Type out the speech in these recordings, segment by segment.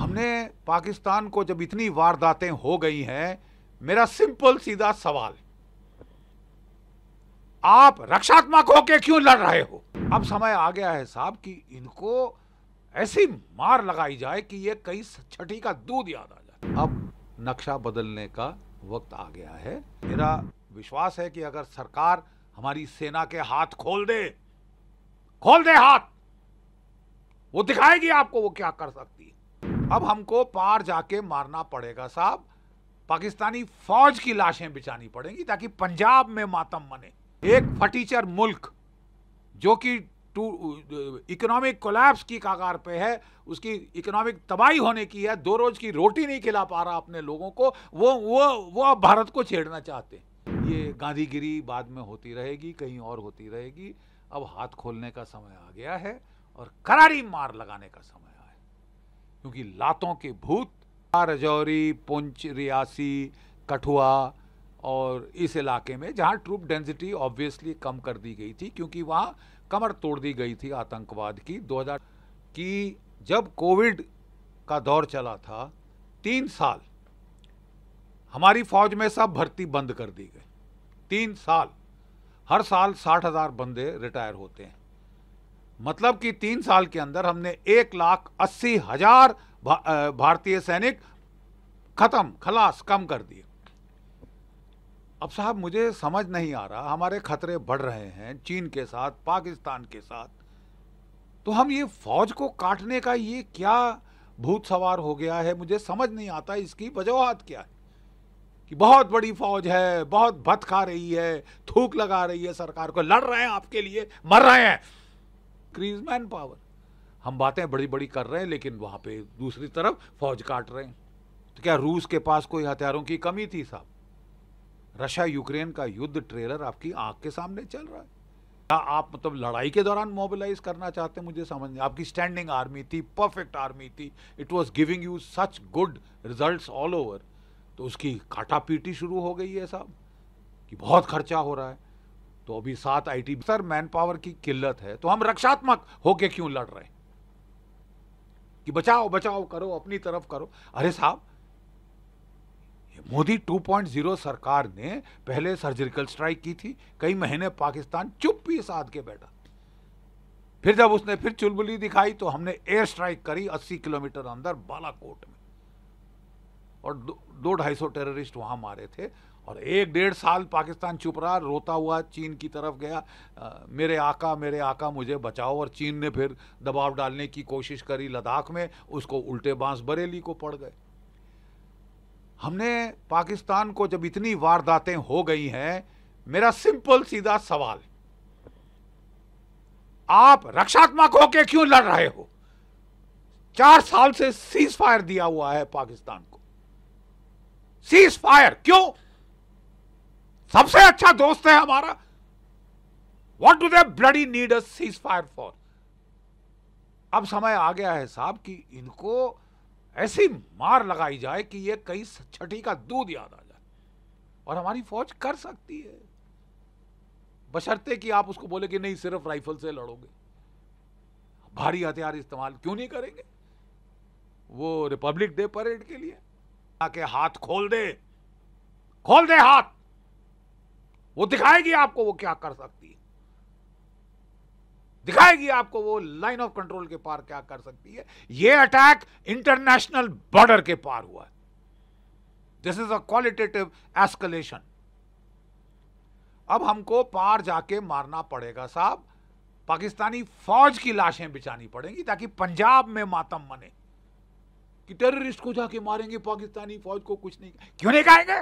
हमने पाकिस्तान को जब इतनी वारदातें हो गई हैं मेरा सिंपल सीधा सवाल आप रक्षात्मक होके क्यों लड़ रहे हो अब समय आ गया है साहब कि इनको ऐसी मार लगाई जाए कि ये कई छठी का दूध याद आ जाए अब नक्शा बदलने का वक्त आ गया है मेरा विश्वास है कि अगर सरकार हमारी सेना के हाथ खोल दे खोल दे हाथ वो दिखाएगी आपको वो क्या कर सकती है अब हमको पार जाके मारना पड़ेगा साहब पाकिस्तानी फौज की लाशें बिछानी पड़ेंगी ताकि पंजाब में मातम बने एक फटीचर मुल्क जो कि टू इकोनॉमिक कोलैप्स की कागार पे है उसकी इकोनॉमिक तबाही होने की है दो रोज की रोटी नहीं खिला पा रहा अपने लोगों को वो वो वो अब भारत को छेड़ना चाहते हैं ये गांधीगिरी बाद में होती रहेगी कहीं और होती रहेगी अब हाथ खोलने का समय आ गया है और करारी मार लगाने का समय क्योंकि लातों के भूत रजौरी पुंछ रियासी कठुआ और इस इलाके में जहाँ ट्रूप डेंसिटी ऑब्वियसली कम कर दी गई थी क्योंकि वहाँ कमर तोड़ दी गई थी आतंकवाद की 2000 की जब कोविड का दौर चला था तीन साल हमारी फौज में सब भर्ती बंद कर दी गई तीन साल हर साल साठ हज़ार बंदे रिटायर होते हैं मतलब कि तीन साल के अंदर हमने एक लाख अस्सी हजार भा, भारतीय सैनिक खत्म खलास कम कर दिए अब साहब मुझे समझ नहीं आ रहा हमारे खतरे बढ़ रहे हैं चीन के साथ पाकिस्तान के साथ तो हम ये फौज को काटने का ये क्या भूत सवार हो गया है मुझे समझ नहीं आता इसकी वजहत क्या है कि बहुत बड़ी फौज है बहुत भत खा रही है थूक लगा रही है सरकार को लड़ रहे हैं आपके लिए मर रहे हैं इंक्रीज मैन पावर हम बातें बड़ी बड़ी कर रहे हैं लेकिन वहाँ पे दूसरी तरफ फौज काट रहे हैं तो क्या रूस के पास कोई हथियारों की कमी थी साहब रशिया यूक्रेन का युद्ध ट्रेलर आपकी आंख के सामने चल रहा है क्या आप मतलब लड़ाई के दौरान मोबिलाइज करना चाहते हैं मुझे समझ नहीं आपकी स्टैंडिंग आर्मी थी परफेक्ट आर्मी थी it was giving you such good result all over तो उसकी काटा पीटी शुरू हो गई है साहब कि बहुत खर्चा हो रहा है तो अभी सात आईटी सर मैन पावर की किल्लत है तो हम रक्षात्मक होके क्यों लड़ रहे कि बचाओ बचाओ करो अपनी तरफ करो अरे साहब मोदी 2.0 सरकार ने पहले सर्जिकल स्ट्राइक की थी कई महीने पाकिस्तान चुप्पी साध के बैठा फिर जब उसने फिर चुलबुली दिखाई तो हमने एयर स्ट्राइक करी 80 किलोमीटर अंदर बालाकोट में और दो ढाई सौ टेररिस्ट वहां मारे थे और एक डेढ़ साल पाकिस्तान चुप रहा रोता हुआ चीन की तरफ गया आ, मेरे आका मेरे आका मुझे बचाओ और चीन ने फिर दबाव डालने की कोशिश करी लद्दाख में उसको उल्टे बांस बरेली को पड़ गए हमने पाकिस्तान को जब इतनी वारदातें हो गई हैं मेरा सिंपल सीधा सवाल आप रक्षात्मक होके क्यों लड़ रहे हो चार साल से सीज फायर दिया हुआ है पाकिस्तान को सीज फायर क्यों सबसे अच्छा दोस्त है हमारा what do they bloody need a ceasefire for अब समय आ गया है साहब कि इनको ऐसी मार लगाई जाए कि ये कई छठी का दूध याद आ जाए और हमारी फौज कर सकती है बशर्ते कि आप उसको बोले कि नहीं सिर्फ राइफल से लड़ोगे भारी हथियार इस्तेमाल क्यों नहीं करेंगे वो रिपब्लिक डे परेड के लिए आके हाथ खोल दे खोल दे हाथ वो दिखाएगी आपको वो क्या कर सकती है दिखाएगी आपको वो लाइन ऑफ कंट्रोल के पार क्या कर सकती है ये अटैक इंटरनेशनल बॉर्डर के पार हुआ है this is a qualitative escalation अब हमको पार जाके मारना पड़ेगा साहब पाकिस्तानी फौज की लाशें बिछानी पड़ेंगी ताकि पंजाब में मातम बने कि टेररिस्ट को जाके मारेंगे पाकिस्तानी फौज को कुछ नहीं क्यों नहीं कहेंगे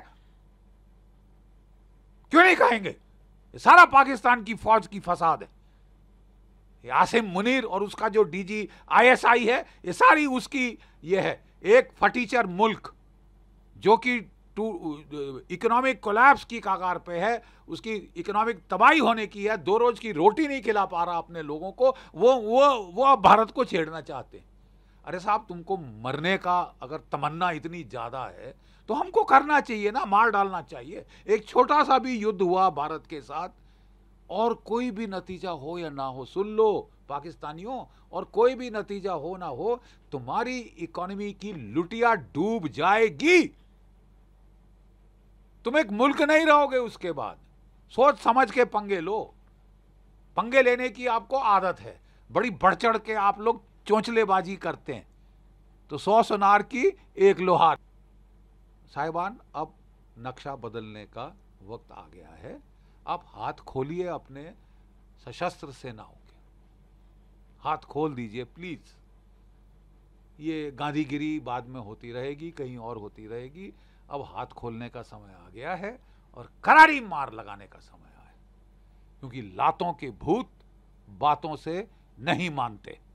क्यों नहीं कहेंगे ये सारा पाकिस्तान की फौज की फसाद है ये आसिम मुनीर और उसका जो डीजी आईएसआई है ये सारी उसकी ये है एक फटीचर मुल्क जो कि टू इकोनॉमिक कोलैप्स की कागार पे है उसकी इकोनॉमिक तबाही होने की है दो रोज की रोटी नहीं खिला पा रहा अपने लोगों को वो वो वो अब भारत को छेड़ना चाहते हैं अरे साहब तुमको मरने का अगर तमन्ना इतनी ज़्यादा है तो हमको करना चाहिए ना मार डालना चाहिए एक छोटा सा भी युद्ध हुआ भारत के साथ और कोई भी नतीजा हो या ना हो सुन लो पाकिस्तानियों और कोई भी नतीजा हो ना हो तुम्हारी इकोनॉमी की लुटिया डूब जाएगी तुम एक मुल्क नहीं रहोगे उसके बाद सोच समझ के पंगे लो पंगे लेने की आपको आदत है बड़ी बढ़ चढ़ के आप लोग चौंचलेबाजी करते हैं तो सौ सुनार की एक लोहार साहिबान अब नक्शा बदलने का वक्त आ गया है आप हाथ खोलिए अपने सशस्त्र सेनाओं के हाथ खोल दीजिए प्लीज़ ये गांधीगिरी बाद में होती रहेगी कहीं और होती रहेगी अब हाथ खोलने का समय आ गया है और करारी मार लगाने का समय आया क्योंकि लातों के भूत बातों से नहीं मानते